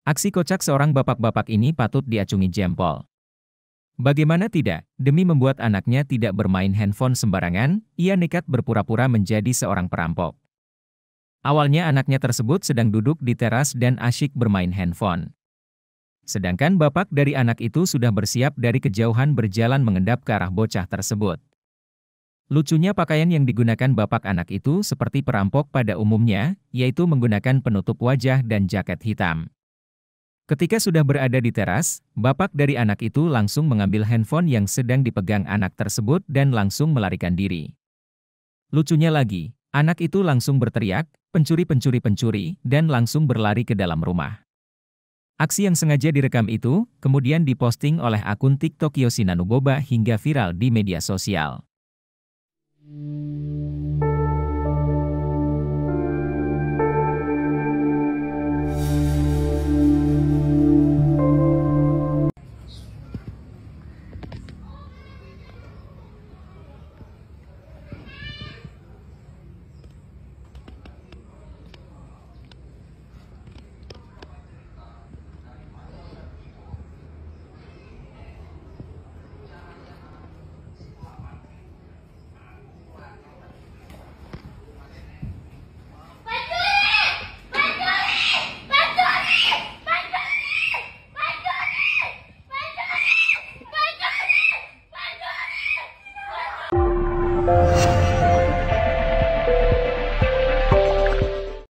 Aksi kocak seorang bapak-bapak ini patut diacungi jempol. Bagaimana tidak, demi membuat anaknya tidak bermain handphone sembarangan, ia nekat berpura-pura menjadi seorang perampok. Awalnya anaknya tersebut sedang duduk di teras dan asyik bermain handphone. Sedangkan bapak dari anak itu sudah bersiap dari kejauhan berjalan mengendap ke arah bocah tersebut. Lucunya pakaian yang digunakan bapak anak itu seperti perampok pada umumnya, yaitu menggunakan penutup wajah dan jaket hitam. Ketika sudah berada di teras, bapak dari anak itu langsung mengambil handphone yang sedang dipegang anak tersebut dan langsung melarikan diri. Lucunya lagi, anak itu langsung berteriak, pencuri-pencuri-pencuri, dan langsung berlari ke dalam rumah. Aksi yang sengaja direkam itu, kemudian diposting oleh akun TikTok Yosinanu hingga viral di media sosial.